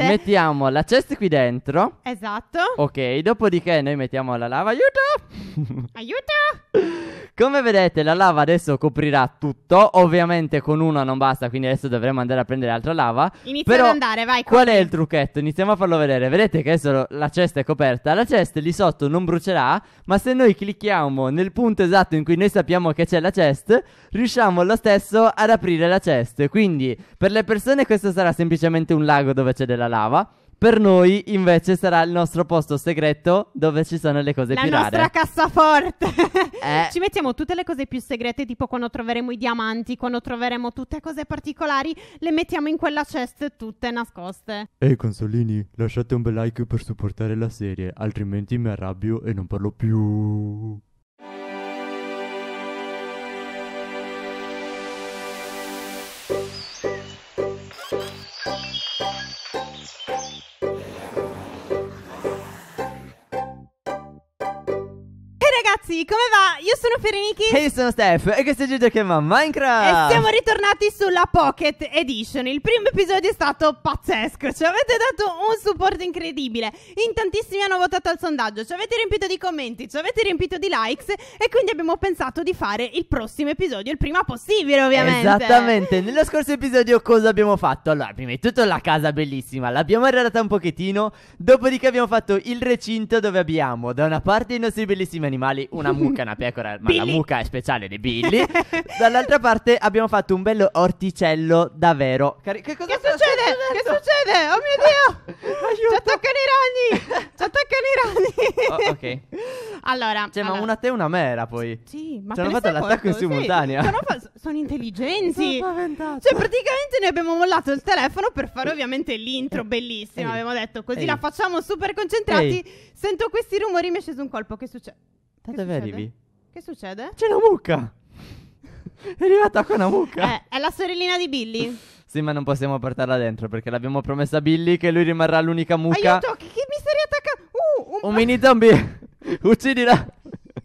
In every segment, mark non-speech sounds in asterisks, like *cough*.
Esattamente. Mettiamo la cesta qui dentro. Esatto. Ok, dopodiché noi mettiamo la lava. Aiuto! Aiuto! *laughs* Come vedete la lava adesso coprirà tutto, ovviamente con una non basta, quindi adesso dovremo andare a prendere altra lava. Iniziamo Però, ad andare, vai. Qual è il trucchetto? Iniziamo a farlo vedere. Vedete che adesso la cesta è coperta, la cesta lì sotto non brucerà, ma se noi clicchiamo nel punto esatto in cui noi sappiamo che c'è la chest, riusciamo lo stesso ad aprire la chest. Quindi per le persone questo sarà semplicemente un lago dove c'è della lava. Per noi invece sarà il nostro posto segreto dove ci sono le cose la più rare. La nostra cassaforte. *laughs* eh. Ci mettiamo tutte le cose più segrete, tipo quando troveremo i diamanti, quando troveremo tutte cose particolari, le mettiamo in quella chest tutte nascoste. Ehi consolini, lasciate un bel like per supportare la serie, altrimenti mi arrabbio e non parlo più. ragazzi, come va? Io sono Ferenichi E io sono Steph e questo è Gigi che va Minecraft E siamo ritornati sulla Pocket Edition Il primo episodio è stato pazzesco Ci avete dato un supporto incredibile In tantissimi hanno votato al sondaggio Ci avete riempito di commenti, ci avete riempito di likes E quindi abbiamo pensato di fare il prossimo episodio Il prima possibile ovviamente Esattamente, nello scorso episodio cosa abbiamo fatto? Allora, prima di tutto la casa bellissima L'abbiamo arredata un pochettino Dopodiché abbiamo fatto il recinto dove abbiamo da una parte i nostri bellissimi animali speciali, una mucca e una pecora, ma la mucca è speciale di Billy. *laughs* Dall'altra parte abbiamo fatto un bello orticello davvero. Cari- che cosa che succede? Che succede? Oh mio Dio! *laughs* Ci attaccano i ragni! Ci attaccano i ragni! Oh, ok. *laughs* Allora, cioè, allora. ma una te e una mera poi. Sì, ma Ci hanno fatto l'attacco in simultanea. Sì, fa- sono intelligenti. Sono Cioè, praticamente noi abbiamo mollato il telefono per fare eh. ovviamente l'intro bellissima. Abbiamo detto così Ehi. la facciamo super concentrati. Ehi. Sento questi rumori, mi è sceso un colpo. Che succede? Da dove succede? arrivi? Che succede? C'è una mucca! *laughs* è arrivata qua una mucca! Eh, è la sorellina di Billy. sì, ma non possiamo portarla dentro perché l'abbiamo promessa a Billy che lui rimarrà l'unica mucca. Aiuto, che, che mi stai riattaccando? Uh, un, un mini zombie! *laughs* Uccidila!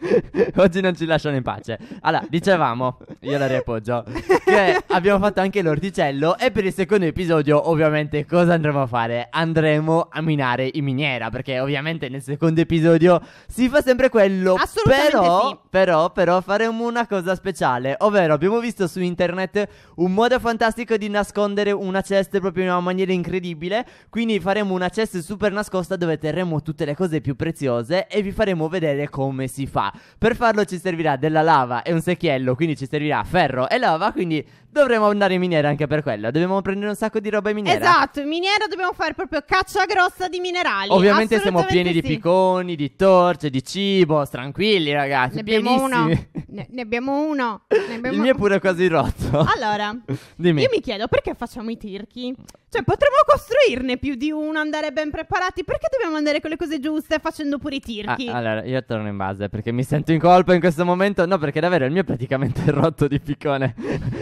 *laughs* Oggi non ci lasciano in pace. Allora, dicevamo, io la riappoggio, che abbiamo fatto anche l'orticello e per il secondo episodio ovviamente cosa andremo a fare? Andremo a minare in miniera perché ovviamente nel secondo episodio si fa sempre quello. Assolutamente però, sì. però, però faremo una cosa speciale, ovvero abbiamo visto su internet un modo fantastico di nascondere una cesta proprio in una maniera incredibile, quindi faremo una cesta super nascosta dove terremo tutte le cose più preziose e vi faremo vedere come si fa. Per farlo ci servirà della lava e un secchiello, quindi ci servirà ferro e lava, quindi dovremmo andare in miniera anche per quello. Dobbiamo prendere un sacco di roba in miniera. Esatto, in miniera dobbiamo fare proprio caccia grossa di minerali. Ovviamente siamo pieni sì. di picconi, di torce, di cibo. Tranquilli, ragazzi. Ne abbiamo uno. Ne, ne, abbiamo uno. *laughs* Ne abbiamo... Il mio è pure quasi rotto. Allora, *laughs* Dimmi. io mi chiedo perché facciamo i tirchi? Cioè, potremmo costruirne più di uno, andare ben preparati. Perché dobbiamo andare con le cose giuste facendo pure i ah, tirchi? Ah, allora, io torno in base perché mi sento in colpa in questo momento. No, perché davvero il mio è praticamente *laughs* rotto di piccone.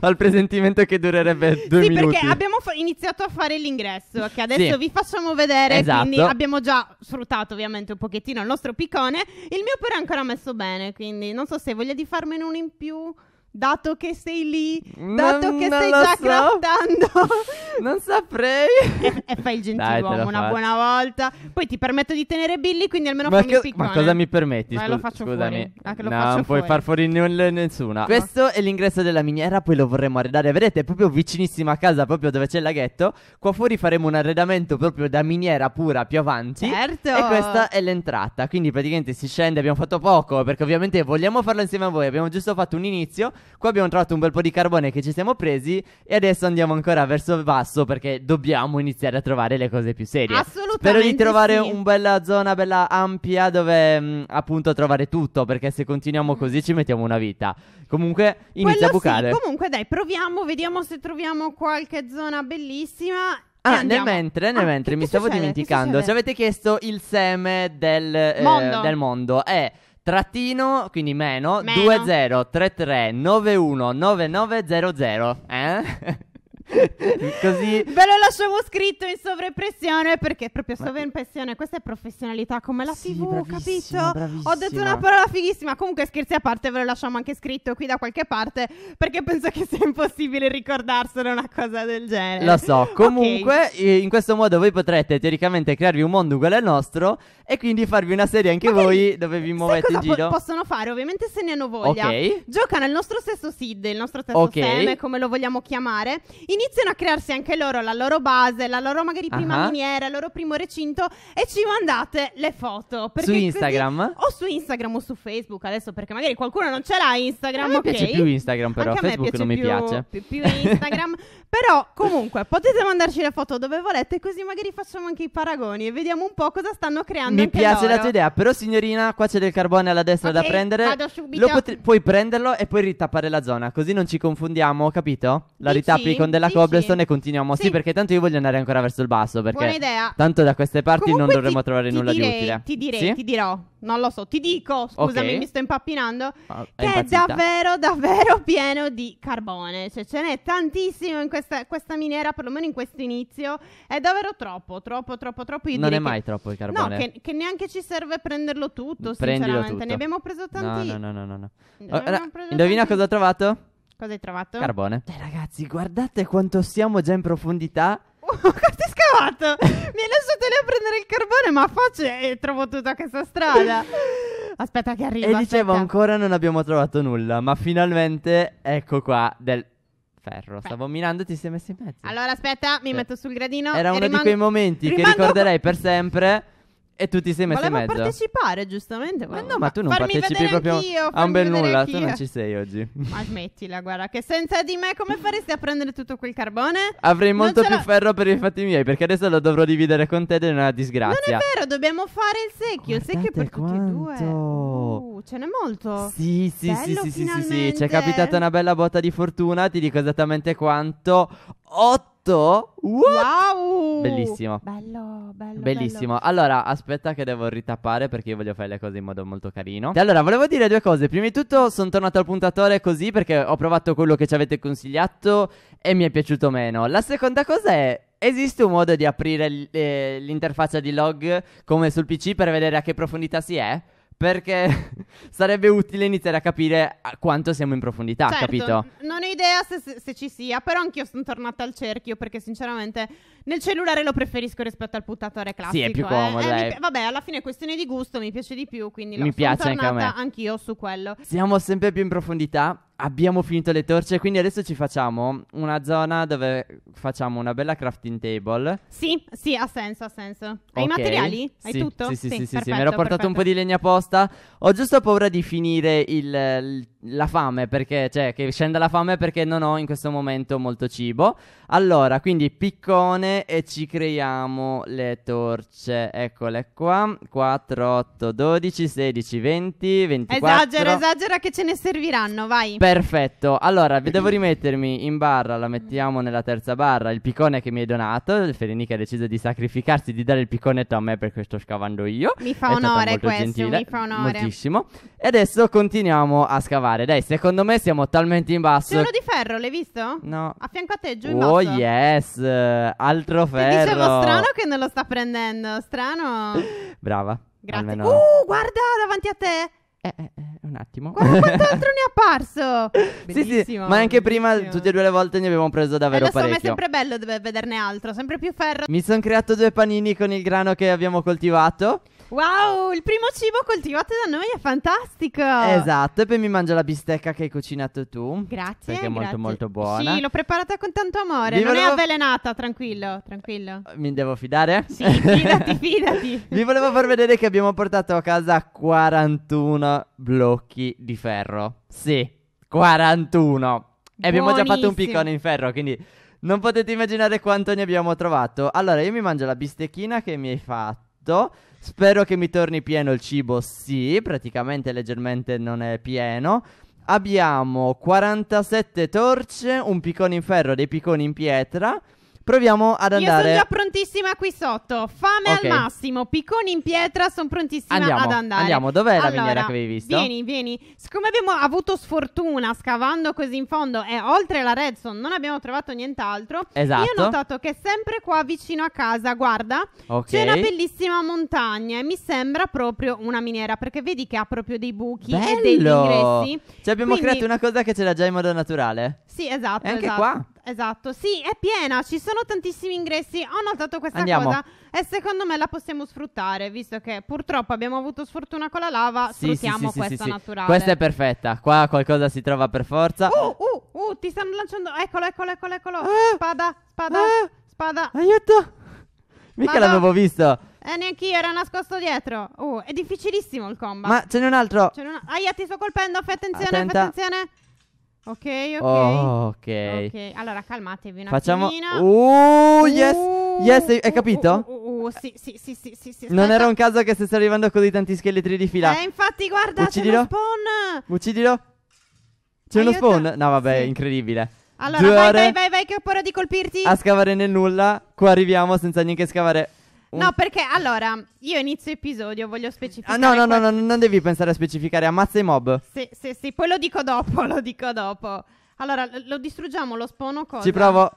Ho il presentimento che durerebbe due sì, minuti. Sì, perché abbiamo fa- iniziato a fare l'ingresso, che adesso sì. vi facciamo vedere. Esatto. Quindi abbiamo già sfruttato ovviamente un pochettino il nostro piccone. Il mio però è ancora messo bene, quindi non so se voglia di farmene uno in più dato che sei lì, dato non, che non stai già so. craftando. *laughs* non saprei. E, fai il gentiluomo una buona volta. Poi ti permetto di tenere Billy, quindi almeno ma fammi che, il piccone. Ma cosa mi permetti? Beh, Scus- lo faccio scusami. Ah, lo no, faccio non fuori. puoi far fuori n- nessuna. Questo è l'ingresso della miniera, poi lo vorremmo arredare. Vedete, è proprio vicinissima a casa, proprio dove c'è il laghetto. Qua fuori faremo un arredamento proprio da miniera pura più avanti. Certo. E questa è l'entrata. Quindi praticamente si scende, abbiamo fatto poco, perché ovviamente vogliamo farlo insieme a voi. Abbiamo giusto fatto un inizio Qua abbiamo trovato un bel po' di carbone che ci siamo presi e adesso andiamo ancora verso il basso perché dobbiamo iniziare a trovare le cose più serie. Assolutamente. Spero di trovare sì. una bella zona, bella ampia dove mh, mm, appunto trovare tutto perché se continuiamo così ci mettiamo una vita. Comunque inizia Quello a bucare. Sì. Comunque dai, proviamo, vediamo se troviamo qualche zona bellissima. Ah, nel mentre, nel ah, mentre mi stavo succede? dimenticando, ci avete chiesto il seme del eh, mondo. Eh, del mondo. Eh, Trattino, quindi meno, meno. 2033919900. Eh? *laughs* *laughs* Così... Ve lo lasciamo scritto in sovraimpressione perché proprio sovraimpressione, questa è professionalità come la sì, TV, capito? Bravissima. Ho detto una parola fighissima, comunque scherzi a parte ve lo lasciamo anche scritto qui da qualche parte perché penso che sia impossibile ricordarsene una cosa del genere. Lo so, comunque okay. in questo modo voi potrete teoricamente crearvi un mondo uguale al nostro e quindi farvi una serie anche Ma voi che... dove vi muovete in giro. Po- possono fare ovviamente se ne hanno voglia. Okay. Giocano il nostro stesso SID, il nostro stesso okay. Seme, come lo vogliamo chiamare. In iniziano a crearsi anche loro la loro base, la loro magari prima uh-huh. miniera, il loro primo recinto e ci mandate le foto. Su Instagram? Così, o su Instagram o su Facebook adesso perché magari qualcuno non ce l'ha Instagram. A me okay. piace più Instagram però, anche Facebook non più, mi piace. Più, più Instagram. *laughs* però comunque potete mandarci le foto dove volete così magari facciamo anche i paragoni e vediamo un po' cosa stanno creando. Mi piace loro. la tua idea, però signorina qua c'è del carbone alla destra okay, da prendere. Vado subito. Pot- puoi prenderlo e poi ritappare la zona così non ci confondiamo, capito? La Dici? ritappi con della cobblestone e continuiamo. Sì. sì. perché tanto io voglio andare ancora verso il basso. Perché Buona idea. Tanto da queste parti Comunque non dovremmo ti, trovare ti nulla direi, di utile. Ti direi, sì? ti dirò. Non lo so, ti dico, scusami, okay. mi sto impappinando. Ah, è che impazzita. è davvero, davvero *laughs* pieno di carbone. Cioè, ce n'è tantissimo in questa, questa miniera, perlomeno in questo inizio. È davvero troppo, troppo, troppo, troppo. Io non è mai che, troppo il carbone. No, che, che, neanche ci serve prenderlo tutto, Prendilo sinceramente. Tutto. Ne abbiamo preso tantissimo. No, no, no, no, no. no. Allora, indovina tantissimo. cosa ho trovato? Cosa hai trovato? Carbone. Eh, ragazzi, guardate quanto siamo già in profondità. *laughs* Oh, quanto è scavato? Mi hai lasciato lì a prendere il carbone, ma faccio e trovo tutta questa strada. Aspetta che arrivo. E dicevo, aspetta. ancora non abbiamo trovato nulla, ma finalmente ecco qua del ferro. Beh. Stavo minando, ti sei messo in mezzo. Allora, aspetta, mi sì. metto sul gradino. Era uno rimango... di quei momenti rimango... che ricorderei per sempre. E tu ti sei messo Volevo in mezzo. partecipare, giustamente. Ma, no, ma tu non partecipi proprio a un bel nulla. Anch'io. Tu non ci sei oggi. Ma smettila, guarda, che senza di me come faresti a prendere tutto quel carbone? Avrei molto più ferro per i fatti miei, perché adesso lo dovrò dividere con te ed è una disgrazia. Non è vero, dobbiamo fare il secchio. Guardate il secchio per quanto. tutti e due. Uh, ce n'è molto. Sì, sì, Bello, sì, sì, finalmente. sì, sì, ci è capitata una bella botta di fortuna, ti dico esattamente quanto. 8? Wow! Bellissimo. Bello, bello. Bellissimo. Bello. Allora, aspetta che devo ritappare perché io voglio fare le cose in modo molto carino. E allora, volevo dire due cose. Prima di tutto, sono tornato al puntatore così perché ho provato quello che ci avete consigliato e mi è piaciuto meno. La seconda cosa è esiste un modo di aprire eh, l'interfaccia di log come sul PC per vedere a che profondità si è? perché sarebbe utile iniziare a capire a quanto siamo in profondità, certo, capito? Non ho idea se, se, se, ci sia, però anch'io sono tornata al cerchio perché sinceramente nel cellulare lo preferisco rispetto al puntatore classico. Sì, è più comodo. Eh. Eh, mi, vabbè, alla fine è questione di gusto, mi piace di più, quindi mi piace anche a me. anch'io su quello. Siamo sempre più in profondità abbiamo finito le torce, quindi adesso ci facciamo una zona dove facciamo una bella crafting table. Sì, sì, ha senso, ha senso. Hai okay. i materiali? Hai sì, tutto? Sì, sì, sì, sì, perfetto, sì. mi ero portato perfetto. un po' di legna apposta. Ho giusto paura di finire il, il la fame perché, cioè, che scenda la fame perché non ho in questo momento molto cibo. Allora, quindi piccone e ci creiamo le torce. Eccole qua. 4, 8, 12, 16, 20, 24. Esagera, esagera che ce ne serviranno, vai. Perfetto. Allora, vi devo *clears throat* rimettermi in barra, la mettiamo nella terza barra, il piccone che mi hai donato. Il Felenica ha deciso di sacrificarsi, di dare il picconetto a me perché sto scavando io. Mi fa È onore questo, gentile, mi fa onore. Moltissimo. E adesso continuiamo a scavare fare. Dai, secondo me siamo talmente in basso. C'è uno di ferro, l'hai visto? No. A fianco a te, giù in oh, basso. Oh yes, altro ferro. Ti dicevo strano che non lo sta prendendo, strano. Brava. Grazie. Almeno... Uh, guarda davanti a te. Eh, eh, eh un attimo. Guarda quant'altro *laughs* ne è apparso. Bellissimo. Sì, sì, ma anche prima tutte e due le volte ne abbiamo preso davvero eh, parecchio. Adesso è sempre bello vederne altro, sempre più ferro. Mi sono creato due panini con il grano che abbiamo coltivato. Wow, ah. il primo cibo coltivato da noi è fantastico. Esatto, e poi mi mangio la bistecca che hai cucinato tu. Grazie. Perché è grazie. molto molto buona. Sì, l'ho preparata con tanto amore, Vi non volevo... è avvelenata, tranquillo, tranquillo. Eh, mi devo fidare? Sì, fidati, fidati. Vi *laughs* volevo far vedere che abbiamo portato a casa 41 blocchi di ferro. Sì, 41. E abbiamo già fatto un piccone in ferro, quindi non potete immaginare quanto ne abbiamo trovato. Allora, io mi mangio la bistecchina che mi hai fatto. Spero che mi torni pieno il cibo, sì, praticamente leggermente non è pieno. Abbiamo 47 torce, un piccone in ferro, dei picconi in pietra Proviamo ad andare. Io sono già prontissima qui sotto. Fame okay. al massimo, picconi in pietra, sono prontissima andiamo, ad andare. Andiamo, dov'è allora, la miniera che avevi visto? Vieni, vieni. Siccome abbiamo avuto sfortuna scavando così in fondo e oltre la redstone non abbiamo trovato nient'altro, esatto. io ho esatto. notato che sempre qua vicino a casa, guarda, okay. c'è una bellissima montagna e mi sembra proprio una miniera perché vedi che ha proprio dei buchi Bello. e degli ingressi. Cioè abbiamo Quindi... creato una cosa che ce l'ha già in modo naturale. Sì, esatto. E anche esatto. qua. Esatto, sì, è piena, ci sono tantissimi ingressi. Ho notato questa Andiamo. cosa e secondo me la possiamo sfruttare, visto che purtroppo abbiamo avuto sfortuna con la lava, sì, sfruttiamo sì, sì, questa naturale. Questa è perfetta, qua qualcosa si trova per forza. Uh, uh, uh, ti stanno lanciando. Eccolo, eccolo, eccolo, eccolo. Ah, spada, spada, ah, spada. Aiuto! Mica Madonna. l'avevo visto. E eh, neanche io, era nascosto dietro. Uh, è difficilissimo il combat. Ma ce n'è un altro. C'è un... Aia, ti sto colpendo, fai attenzione, fai attenzione. Ok, ok. Oh, okay. ok. Allora, calmatevi un Facciamo... attimino. Uh, yes! Uh, yes, hai uh, uh, capito? Uh, uh, uh, uh, sì, sì, sì, sì, sì, sì Non era un caso che stesse arrivando così tanti scheletri di fila. Eh, infatti, guarda, Uccidilo. c'è uno spawn! Uccidilo! C'è Aiuto. uno spawn? No, vabbè, sì. incredibile. Allora, Due vai, vai, vai, vai, che ho paura di colpirti! A scavare nel nulla, qua arriviamo senza neanche scavare No, perché allora io inizio episodio, voglio specificare. Ah, no, no, qualche... no, no, non devi pensare a specificare. Ammazza i mob. Sì, sì, sì. Poi lo dico dopo. *laughs* Lo dico dopo. Allora, lo distruggiamo lo spono cosa? Ci provo.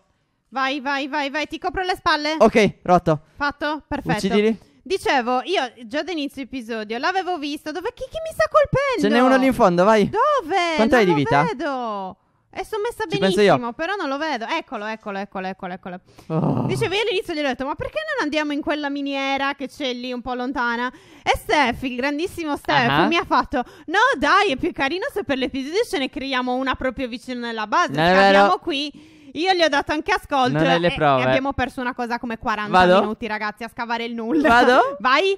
Vai, vai, vai, vai. Ti copro le spalle? Ok, rotto. Fatto? Perfetto. Uccidili. Dicevo, io già da inizio episodio l'avevo visto. Dove chi, chi mi sta colpendo? Ce n'è uno lì in fondo, vai. Dove? Quanto non hai di vita? Vedo. E sono messa benissimo, però non lo vedo. Eccolo, eccolo, eccolo, eccolo, eccolo. Oh. Dicevo, io all'inizio gli ho detto, ma perché non andiamo in quella miniera che c'è lì un po' lontana? E Steph, il grandissimo Steph, uh-huh. mi ha fatto, no dai, è più carino se per l'episodio ce ne creiamo una proprio vicino alla base. Non abbiamo qui... Io gli ho dato anche ascolto e, e, abbiamo perso una cosa come 40 Vado? minuti, ragazzi, a scavare il nulla. Vado? *laughs* Vai.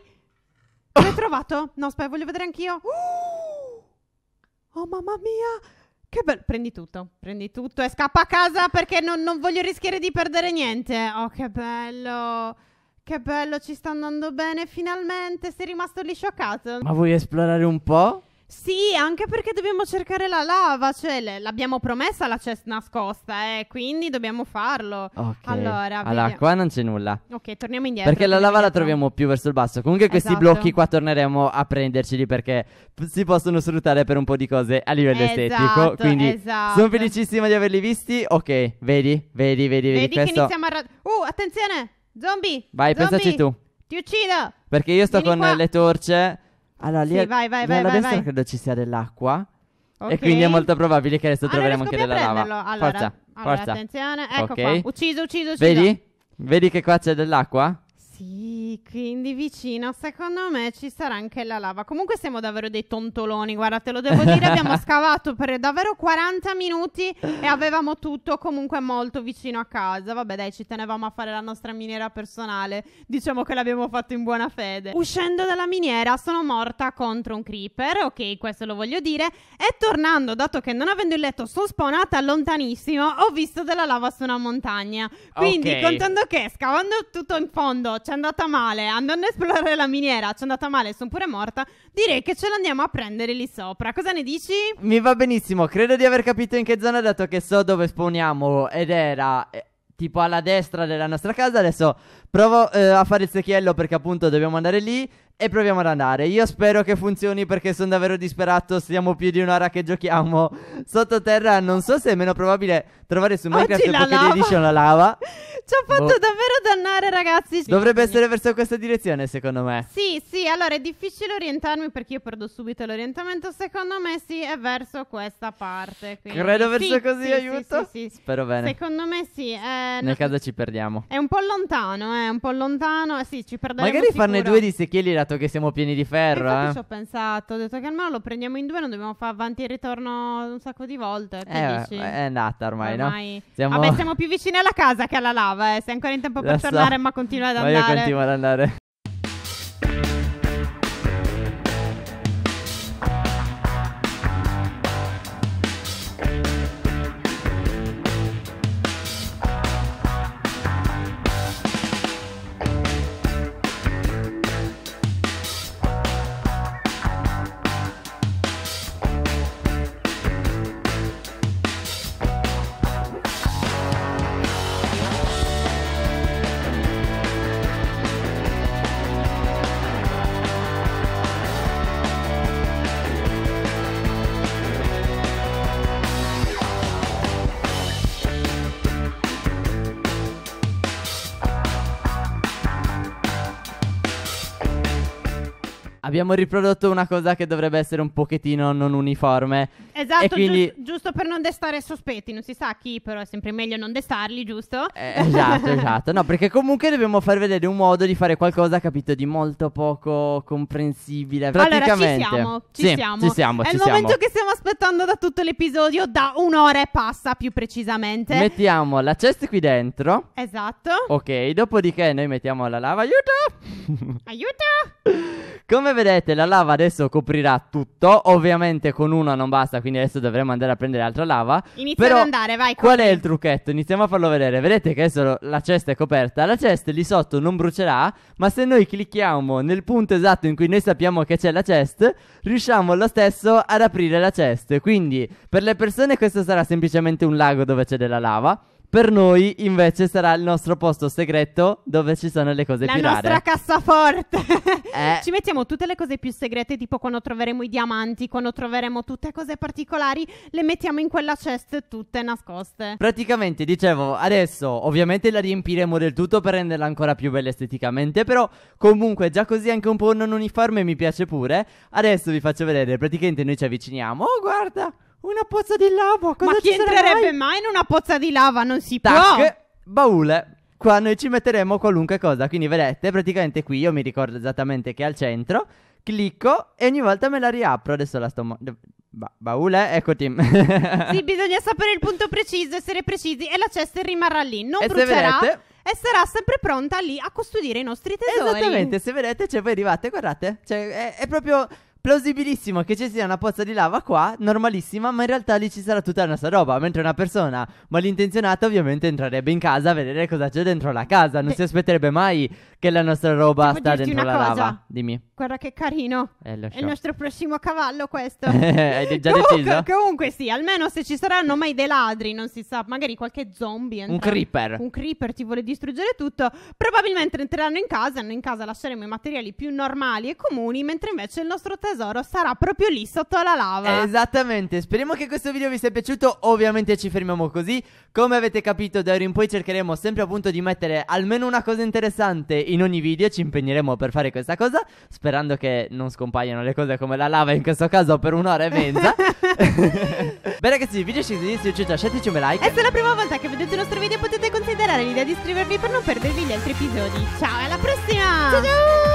L'hai trovato? No, aspetta, voglio vedere anch'io. *gasps* Oh, mamma mia! Che bello, prendi tutto, prendi tutto e scappa a casa perché non, non voglio rischiare di perdere niente. Oh, che bello. Che bello, ci sta andando bene finalmente, sei rimasto lì scioccato. Ma vuoi esplorare un po'? Sì, anche perché dobbiamo cercare la lava, cioè l- l'abbiamo promessa la cesta nascosta, eh, quindi dobbiamo farlo. Ok. Allora, allora vediamo. qua non c'è nulla. Ok, torniamo indietro. Perché la lava la troviamo più verso il basso. Comunque questi Esatto. blocchi qua torneremo a prenderceli perché si possono sfruttare per un po' di cose a livello Esatto, estetico. Quindi esatto. sono felicissimo di averli visti. Ok, vedi, vedi, vedi, vedi. Vedi che questo... iniziamo a... ra- uh, attenzione! Zombie! Vai, zombie, pensaci tu. Ti uccido! Perché io sto Vieni con qua. le torce allora, lì, sì, a, vai, vai, vai, alla vai, destra vai. credo ci sia dell'acqua. Okay. E quindi è molto probabile che adesso allora, troveremo anche della lava. Allora, forza, allora, forza. attenzione. Ecco okay. qua. Ucciso, ucciso, ucciso. Vedi? Vedi che qua c'è dell'acqua? Sì, quindi vicino, secondo me ci sarà anche la lava. Comunque siamo davvero dei tontoloni, guarda, te lo devo dire, *laughs* abbiamo scavato per davvero 40 minuti e avevamo tutto comunque molto vicino a casa. Vabbè, dai, ci tenevamo a fare la nostra miniera personale. Diciamo che l'abbiamo fatto in buona fede. Uscendo dalla miniera sono morta contro un creeper, ok, questo lo voglio dire, e tornando, dato che non avendo il letto sono spawnata lontanissimo, ho visto della lava su una montagna. Quindi, okay. contando che scavando tutto in fondo ci è andata male, andando a esplorare la miniera, ci è andata male, sono pure morta, direi che ce l'andiamo a prendere lì sopra. Cosa ne dici? Mi va benissimo, credo di aver capito in che zona, dato che so dove spawniamo ed era... Eh, tipo alla destra della nostra casa, adesso provo eh, a fare il secchiello perché appunto dobbiamo andare lì e proviamo ad andare. Io spero che funzioni perché sono davvero disperato. siamo più di un'ora che giochiamo sottoterra. Non so se è meno probabile trovare su Minecraft Oggi la Pocket lava. Edition la lava. *laughs* Ci ha fatto boh. davvero dannare, ragazzi. Dovrebbe essere verso questa direzione, secondo me. Sì, sì, allora è difficile orientarmi perché io perdo subito l'orientamento. Secondo me, sì, è verso questa parte. Quindi. Credo verso sì, così, sì, aiuto. Sì, sì, Spero bene. Secondo me, sì. Eh, Nel no, caso ci perdiamo. È un po' lontano, eh, è eh, un po' lontano. Eh, sì, ci perderemo. Magari sicuro. farne due di secchielli, dato che siamo pieni di ferro. Eh. ci ho pensato. Ho detto che almeno lo prendiamo in due, non dobbiamo fare avanti e ritorno un sacco di volte. Eh, dici? È andata ormai, ormai. no? Siamo... Vabbè, siamo più vicini alla casa che alla lava beh, sei ancora in tempo per Lo tornare, so. ma continua ad andare. Ma io continuo ad andare. abbiamo riprodotto una cosa che dovrebbe essere un pochettino non uniforme. Esatto, quindi... giu- giusto per non destare sospetti, non si sa chi, però è sempre meglio non destarli, giusto? Eh, esatto, *laughs* esatto. No, perché comunque dobbiamo far vedere un modo di fare qualcosa, capito, di molto poco comprensibile. Praticamente. Allora, ci siamo, ci sì, siamo. Ci siamo, È ci il siamo. momento che stiamo aspettando da tutto l'episodio, da un'ora e passa più precisamente. Mettiamo la chest qui dentro. Esatto. Ok, dopodiché noi mettiamo la lava, aiuto! aiuto! *laughs* Come vedete la lava adesso coprirà tutto, ovviamente con una non basta, quindi adesso dovremo andare a prendere altra lava. Iniziamo Però, ad andare, vai. Copri. Qual è il trucchetto? Iniziamo a farlo vedere. Vedete che adesso la cesta è coperta, la cesta lì sotto non brucerà, ma se noi clicchiamo nel punto esatto in cui noi sappiamo che c'è la cesta riusciamo lo stesso ad aprire la cesta Quindi per le persone questo sarà semplicemente un lago dove c'è della lava. Per noi invece sarà il nostro posto segreto dove ci sono le cose la più rare. La nostra cassaforte. *laughs* eh. Ci mettiamo tutte le cose più segrete, tipo quando troveremo i diamanti, quando troveremo tutte cose particolari, le mettiamo in quella chest tutte nascoste. Praticamente, dicevo, adesso ovviamente la riempiremo del tutto per renderla ancora più bella esteticamente, però comunque già così anche un po' non uniforme mi piace pure. Adesso vi faccio vedere, praticamente noi ci avviciniamo. Oh, guarda! Una pozza di lava. Cosa Ma chi entrerebbe mai? mai? in una pozza di lava? Non si Tac, può. Baule. Qua noi ci metteremo qualunque cosa. Quindi vedete, praticamente qui io mi ricordo esattamente che è al centro. Clicco e ogni volta me la riapro. Adesso la sto. Mo- ba- baule, eccoti. sì, *laughs* bisogna sapere il punto preciso, essere precisi. E la cesta rimarrà lì. Non e brucerà. vedete, e sarà sempre pronta lì a custodire i nostri tesori. Esattamente, se vedete, cioè voi arrivate, guardate, cioè, è, è proprio plausibilissimo che ci sia una pozza di lava qua, normalissima, ma in realtà lì ci sarà tutta la nostra roba. Mentre una persona malintenzionata ovviamente entrerebbe in casa a vedere cosa c'è dentro la casa. Non si aspetterebbe mai che la nostra roba Devo sta dentro la cosa. lava. Dimmi. Guarda che carino. Eh, È il nostro prossimo cavallo questo. *laughs* Hai già *laughs* comunque, deciso? Comunque sì, almeno se ci saranno mai dei ladri, non si sa, magari qualche zombie. Entra, un creeper. Un creeper ti vuole distruggere tutto. Probabilmente entreranno in casa, in casa lasceremo i materiali più normali e comuni, mentre invece il nostro tesoro sarà proprio lì sotto la lava. Esattamente, speriamo che questo video vi sia piaciuto, ovviamente ci fermiamo così. Come avete capito, da ora in poi cercheremo sempre appunto di mettere almeno una cosa interessante in in ogni video ci impegneremo per fare questa cosa, sperando che non scompaiano le cose come la lava in questo caso per un'ora e mezza. *laughs* Bene ragazzi, il video è sceso di lasciateci un like. E se è la prima volta che vedete il nostro video potete considerare l'idea di iscrivervi per non perdervi gli altri episodi. Ciao e alla prossima! Ciao ciao!